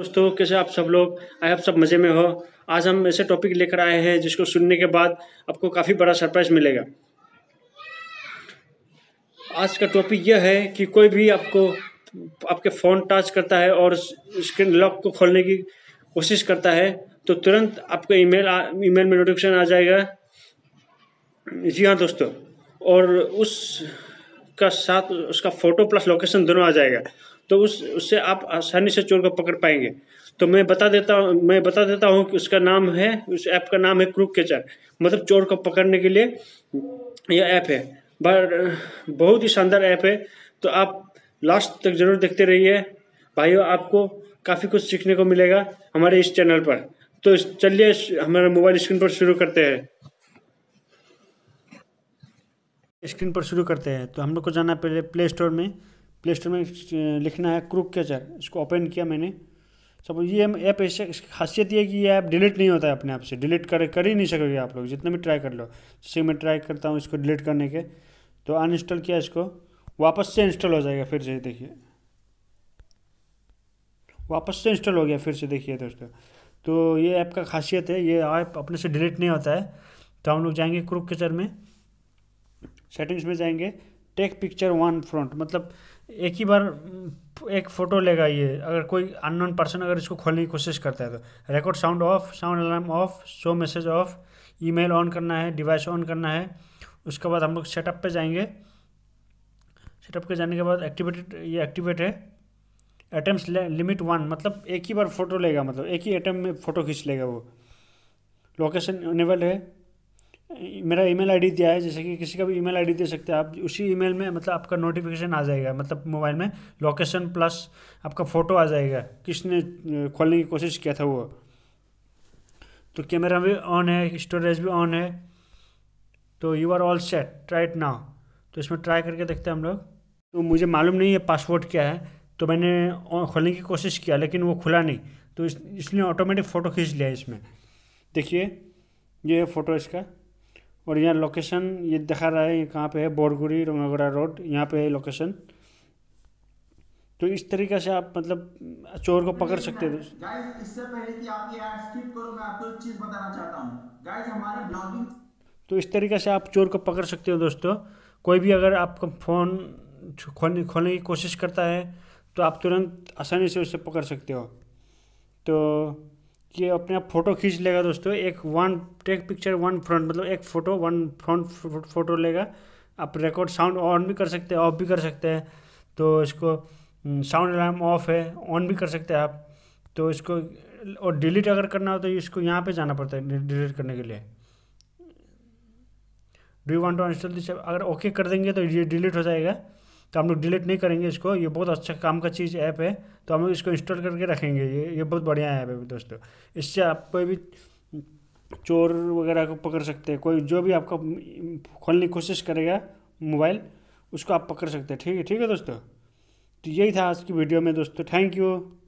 दोस्तों कैसे आप सब लोग आई आप सब मज़े में हो आज हम ऐसे टॉपिक लेकर आए हैं जिसको सुनने के बाद आपको काफ़ी बड़ा सरप्राइज मिलेगा आज का टॉपिक यह है कि कोई भी आपको आपके फ़ोन टच करता है और स्क्रीन लॉक को खोलने की कोशिश करता है तो तुरंत आपको ईमेल ईमेल में नोटिफिकेशन आ जाएगा जी हाँ दोस्तों और उस का साथ उसका फ़ोटो प्लस लोकेशन दोनों आ जाएगा तो उस उससे आप आसानी से चोर को पकड़ पाएंगे तो मैं बता देता हूँ मैं बता देता हूँ कि उसका नाम है उस ऐप का नाम है क्रूक कैचर मतलब चोर को पकड़ने के लिए यह ऐप है बहुत ही शानदार ऐप है तो आप लास्ट तक जरूर देखते रहिए भाइयों आपको काफ़ी कुछ सीखने को मिलेगा हमारे इस चैनल पर तो चलिए हमारे मोबाइल स्क्रीन पर शुरू करते हैं स्क्रीन पर शुरू करते हैं तो हम लोग को जाना पहले प्ले स्टोर में प्ले स्टोर में लिखना है क्रूक कैचर इसको ओपन किया मैंने सब ये ऐप ऐसे खासियत ये है कि ये ऐप डिलीट नहीं होता है अपने आप से डिलीट कर कर ही नहीं सकोगे आप लोग जितना भी ट्राई कर लो जैसे मैं ट्राई करता हूँ इसको डिलीट करने के तो अनइंस्टॉल किया इसको वापस से इंस्टॉल हो जाएगा फिर से देखिए वापस से इंस्टॉल हो गया फिर से देखिए दोस्तों तो ये ऐप का खासियत है ये ऐप अपने से डिलीट नहीं होता है तो हम लोग जाएंगे क्रूक में सेटिंग्स में जाएंगे टेक पिक्चर वन फ्रंट मतलब एक ही बार एक फ़ोटो लेगा ये अगर कोई अननोन पर्सन अगर इसको खोलने की कोशिश करता है तो record sound off sound alarm off show message off email on करना है डिवाइस ऑन करना है उसके बाद हम लोग सेटअप पे जाएंगे सेटअप पे जाने के बाद एक्टिवेटेड ये एक्टिवेट है अटैम्प्ट लिमिट वन मतलब एक ही बार फ़ोटो लेगा मतलब एक ही एटम में फ़ोटो खींच लेगा वो लोकेशन इनेबल है मेरा ईमेल आईडी दिया है जैसे कि किसी का भी ईमेल आईडी दे सकते हैं आप उसी ईमेल में मतलब आपका नोटिफिकेशन आ जाएगा मतलब मोबाइल में लोकेशन प्लस आपका फ़ोटो आ जाएगा किसने खोलने की कोशिश किया था वो तो कैमरा भी ऑन है स्टोरेज भी ऑन है तो you are all set right now तो इसमें ट्राई करके देखते हैं हम लोग तो मुझे मालूम नहीं है पासवर्ड क्या है तो मैंने खोलने की कोशिश किया लेकिन वो खुला नहीं तो इस, इसलिए ऑटोमेटिक फ़ोटो खींच लिया इसमें देखिए ये है फ़ोटो इसका और यहाँ लोकेशन ये दिखा रहा है ये कहाँ पे है बोरगुड़ी रोमागोड़ा रोड यहाँ पे है लोकेशन तो इस तरीके से आप मतलब चोर को पकड़ सकते हो इससे पहले कि आप ये स्किप करो मैं आपको एक चीज़ बताना चाहता हूँ गाइस ब्लॉगिंग तो इस तरीके से आप चोर को पकड़ सकते हो दोस्तों कोई भी अगर आपका फ़ोन खोलने खोलने की कोशिश करता है तो आप तुरंत आसानी से उसे पकड़ सकते हो तो कि अपने आप फ़ोटो खींच लेगा दोस्तों एक one take picture one front मतलब एक फ़ोटो वन फ्रंट फ़ोटो लेगा आप रिकॉर्ड साउंड ऑन भी कर सकते हैं ऑफ भी कर सकते हैं तो इसको साउंड अलार्म ऑफ है ऑन भी कर सकते हैं आप तो इसको और डिलीट अगर करना हो तो इसको यहाँ पे जाना पड़ता है डिलीट करने के लिए do you want to uninstall this अगर ओके कर देंगे तो ये डिलीट हो जाएगा तो हम लोग डिलीट नहीं करेंगे इसको ये बहुत अच्छा काम का चीज़ ऐप है तो हम लोग इसको इंस्टॉल करके रखेंगे ये ये बहुत बढ़िया ऐप है दोस्तों इससे आप कोई भी चोर वगैरह को पकड़ सकते हैं कोई जो भी आपका खोलने की कोशिश करेगा मोबाइल उसको आप पकड़ सकते हैं ठीक है ठीक है दोस्तों तो यही था आज की वीडियो में दोस्तों थैंक यू